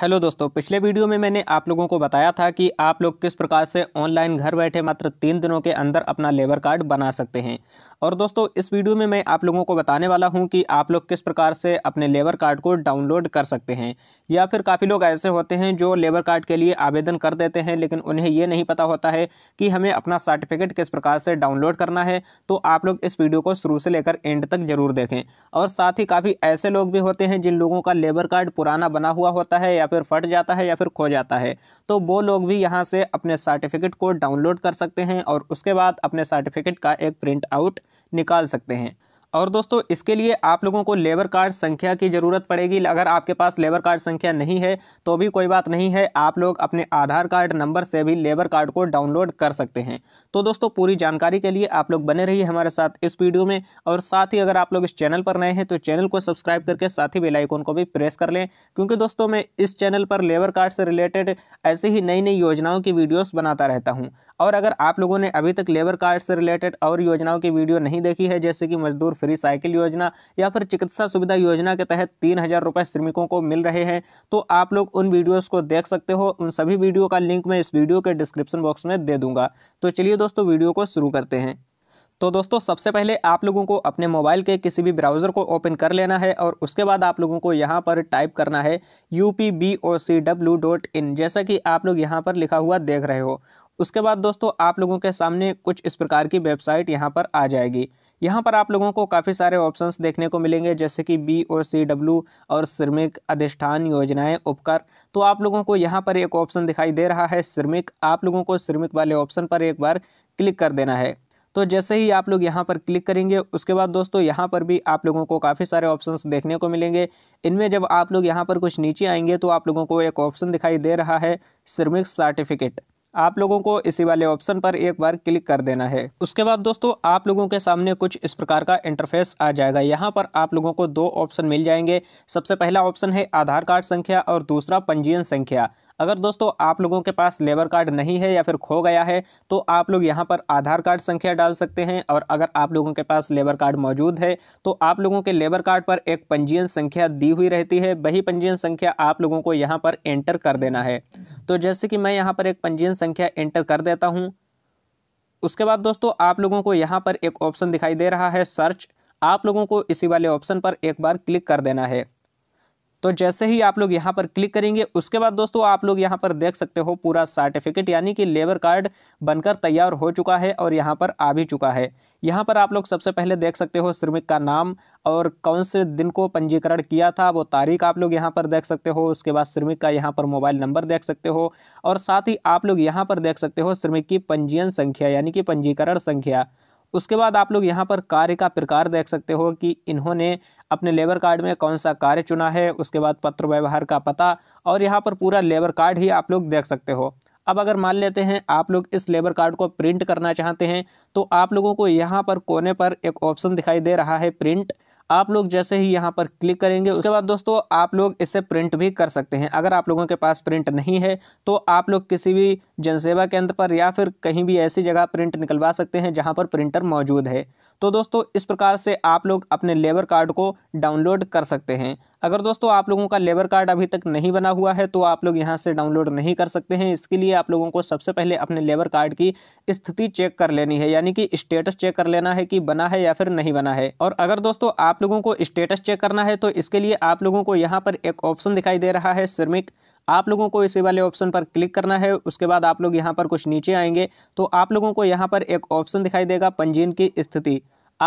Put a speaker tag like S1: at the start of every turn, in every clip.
S1: hello दोस्तों पिछले video में मैंने आप लोगों को बताया था कि आप लोग किस प्रकार से ऑनलाइन घर बैठे मात्र तीन दिनों के अंदर अपना लेबर कार्ड बना सकते हैं और दोस्तों इस वीडियो में मैं आप लोगों को बताने वाला हूं कि आप लोग किस प्रकार से अपने लेबर कार्ड को डाउनलोड कर सकते हैं या फिर काफ़ी लोग ऐसे होते हैं जो लेबर कार्ड के लिए आवेदन कर देते हैं लेकिन उन्हें ये नहीं पता होता है कि हमें अपना सर्टिफिकेट किस प्रकार से डाउनलोड करना है तो आप लोग इस वीडियो को शुरू से लेकर एंड तक ज़रूर देखें और साथ ही काफ़ी ऐसे लोग भी होते हैं जिन लोगों का लेबर कार्ड पुराना बना हुआ होता है या फिर फट जाता है या फिर खो जाता है तो वो लोग भी यहाँ से अपने सर्टिफिकेट को डाउनलोड कर सकते हैं और उसके बाद अपने सर्टिफिकेट का एक प्रिंट आउट निकाल सकते हैं और दोस्तों इसके लिए आप लोगों को लेबर कार्ड संख्या की ज़रूरत पड़ेगी अगर आपके पास लेबर कार्ड संख्या नहीं है तो भी कोई बात नहीं है आप लोग अपने आधार कार्ड नंबर से भी लेबर कार्ड को डाउनलोड कर सकते हैं तो दोस्तों पूरी जानकारी के लिए आप लोग बने रहिए हमारे साथ इस वीडियो में और साथ ही अगर आप लोग इस चैनल पर नए हैं तो चैनल को सब्सक्राइब करके साथ ही बेलाइकोन को भी प्रेस कर लें क्योंकि दोस्तों मैं इस चैनल पर लेबर कार्ड से रिलेटेड ऐसे ही नई नई योजनाओं की वीडियोज़ बनाता रहता हूँ और अगर आप लोगों ने अभी तक लेबर कार्ड से रिलेटेड और योजनाओं की वीडियो नहीं देखी है जैसे कि मजदूर फ्री साइकिल योजना या फिर चिकित्सा सुविधा योजना के तहत तीन हज़ार रुपये श्रमिकों को मिल रहे हैं तो आप लोग उन वीडियोस को देख सकते हो उन सभी वीडियो का लिंक मैं इस वीडियो के डिस्क्रिप्शन बॉक्स में दे दूंगा तो चलिए दोस्तों वीडियो को शुरू करते हैं तो दोस्तों सबसे पहले आप लोगों को अपने मोबाइल के किसी भी ब्राउज़र को ओपन कर लेना है और उसके बाद आप लोगों को यहाँ पर टाइप करना है U P B O C W dot in जैसा कि आप लोग यहाँ पर लिखा हुआ देख रहे हो उसके बाद दोस्तों आप लोगों के सामने कुछ इस प्रकार की वेबसाइट यहाँ पर आ जाएगी यहाँ पर आप लोगों को काफ़ी सारे ऑप्शंस देखने को मिलेंगे जैसे कि बी और सी डब्ल्यू और श्रमिक अधिष्ठान योजनाएं उपकर तो आप लोगों को यहाँ पर एक ऑप्शन दिखाई दे रहा है श्रमिक आप लोगों को श्रमिक वाले ऑप्शन पर एक बार क्लिक कर देना है तो जैसे ही आप लोग यहाँ पर क्लिक करेंगे उसके बाद दोस्तों यहाँ पर भी आप लोगों को काफ़ी सारे ऑप्शंस देखने को मिलेंगे इनमें जब आप लोग यहाँ पर कुछ नीचे आएंगे तो आप लोगों को एक ऑप्शन दिखाई दे रहा है श्रमिक सर्टिफिकेट आप लोगों को इसी वाले ऑप्शन पर एक बार क्लिक कर देना है उसके बाद दोस्तों आप लोगों के सामने कुछ इस प्रकार का इंटरफेस आ जाएगा यहाँ पर आप लोगों को दो ऑप्शन मिल जाएंगे सबसे पहला ऑप्शन है आधार कार्ड संख्या और दूसरा पंजीयन संख्या अगर दोस्तों आप लोगों के पास लेबर कार्ड नहीं है या फिर खो गया है तो आप लोग यहाँ पर आधार कार्ड संख्या डाल सकते हैं और अगर आप लोगों के पास लेबर कार्ड मौजूद है तो आप लोगों के लेबर कार्ड पर एक पंजीयन संख्या दी हुई रहती है वही पंजीयन संख्या आप लोगों को यहाँ पर एंटर कर देना है तो जैसे कि मैं यहाँ पर एक पंजीयन संख्या एंटर कर देता हूँ उसके बाद दोस्तों आप लोगों को यहाँ पर एक ऑप्शन दिखाई दे रहा है सर्च आप लोगों को इसी वाले ऑप्शन पर एक बार क्लिक कर देना है तो जैसे ही आप लोग यहाँ पर क्लिक करेंगे उसके बाद दोस्तों आप लोग यहाँ पर देख सकते हो पूरा सर्टिफिकेट यानी कि लेबर कार्ड बनकर तैयार हो चुका है और यहाँ पर आ भी चुका है यहाँ पर आप लोग सबसे पहले देख सकते हो श्रमिक का नाम और कौन से दिन को पंजीकरण किया था वो तारीख आप लोग यहाँ पर देख सकते हो उसके बाद श्रमिक का यहाँ पर मोबाइल नंबर देख सकते हो और साथ ही आप लोग यहाँ पर देख सकते हो श्रमिक की पंजीयन संख्या यानी कि पंजीकरण संख्या उसके बाद आप लोग यहाँ पर कार्य का प्रकार देख सकते हो कि इन्होंने अपने लेबर कार्ड में कौन सा कार्य चुना है उसके बाद पत्र व्यवहार का पता और यहाँ पर पूरा लेबर कार्ड ही आप लोग देख सकते हो अब अगर मान लेते हैं आप लोग इस लेबर कार्ड को प्रिंट करना चाहते हैं तो आप लोगों को यहाँ पर कोने पर एक ऑप्शन दिखाई दे रहा है प्रिंट आप लोग जैसे ही यहाँ पर क्लिक करेंगे उसके बाद दोस्तों आप लोग इसे प्रिंट भी कर सकते हैं अगर आप लोगों के पास प्रिंट नहीं है तो आप लोग किसी भी जनसेवा केंद्र पर या फिर कहीं भी ऐसी जगह प्रिंट निकलवा सकते हैं जहाँ पर प्रिंटर मौजूद है तो दोस्तों इस प्रकार से आप लोग अपने लेबर कार्ड को डाउनलोड कर सकते हैं अगर दोस्तों आप लोगों का लेबर कार्ड अभी तक नहीं बना हुआ है तो आप लोग यहाँ से डाउनलोड नहीं कर सकते हैं इसके लिए आप लोगों को सबसे पहले अपने लेबर कार्ड की स्थिति चेक कर लेनी है यानी कि स्टेटस चेक कर लेना है कि बना है या फिर नहीं बना है और अगर दोस्तों आप लोगों को स्टेटस चेक करना है तो इसके लिए आप लोगों को यहाँ पर एक ऑप्शन दिखाई दे रहा है श्रमिक आप लोगों को इसी वाले ऑप्शन पर क्लिक करना है उसके बाद आप लोग यहाँ पर कुछ नीचे आएंगे तो आप लोगों को यहाँ पर एक ऑप्शन दिखाई देगा पंजीन की स्थिति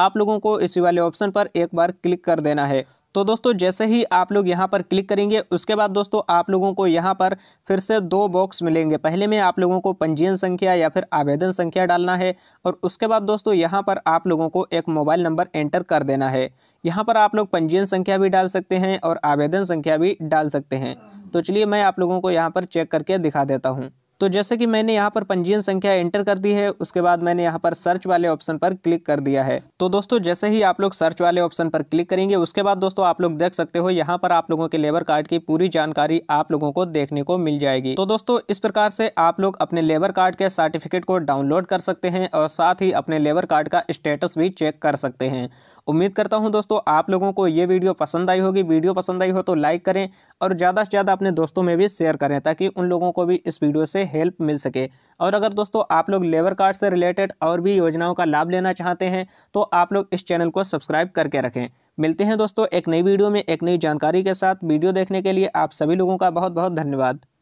S1: आप लोगों को इसी वाले ऑप्शन पर एक बार क्लिक कर देना है तो दोस्तों जैसे ही आप लोग यहाँ पर क्लिक करेंगे उसके बाद दोस्तों आप लोगों को यहाँ पर फिर से दो बॉक्स मिलेंगे पहले में आप लोगों को पंजीयन संख्या या फिर आवेदन संख्या डालना है और उसके बाद दोस्तों यहाँ पर आप लोगों को एक मोबाइल नंबर एंटर कर देना है यहाँ पर आप लोग पंजीयन संख्या भी डाल सकते हैं और आवेदन संख्या भी डाल सकते हैं तो चलिए मैं आप लोगों को यहाँ पर चेक करके दिखा देता हूँ तो जैसे कि मैंने यहाँ पर पंजीयन संख्या एंटर कर दी है उसके बाद मैंने यहाँ पर सर्च वाले ऑप्शन पर क्लिक कर दिया है तो दोस्तों जैसे ही आप लोग सर्च वाले ऑप्शन पर क्लिक करेंगे उसके बाद दोस्तों आप लोग देख सकते हो यहाँ पर आप लोगों के लेबर कार्ड की पूरी जानकारी आप लोगों को देखने को मिल जाएगी तो दोस्तों इस प्रकार से आप लोग अपने लेबर कार्ड के सर्टिफिकेट को डाउनलोड कर सकते हैं और साथ ही अपने लेबर कार्ड का स्टेटस भी चेक कर सकते हैं उम्मीद करता हूँ दोस्तों आप लोगों को ये वीडियो पसंद आई होगी वीडियो पसंद आई हो तो लाइक करें और ज़्यादा से ज़्यादा अपने दोस्तों में भी शेयर करें ताकि उन लोगों को भी इस वीडियो से हेल्प मिल सके और अगर दोस्तों आप लोग लेबर कार्ड से रिलेटेड और भी योजनाओं का लाभ लेना चाहते हैं तो आप लोग इस चैनल को सब्सक्राइब करके रखें मिलते हैं दोस्तों एक नई वीडियो में एक नई जानकारी के साथ वीडियो देखने के लिए आप सभी लोगों का बहुत बहुत धन्यवाद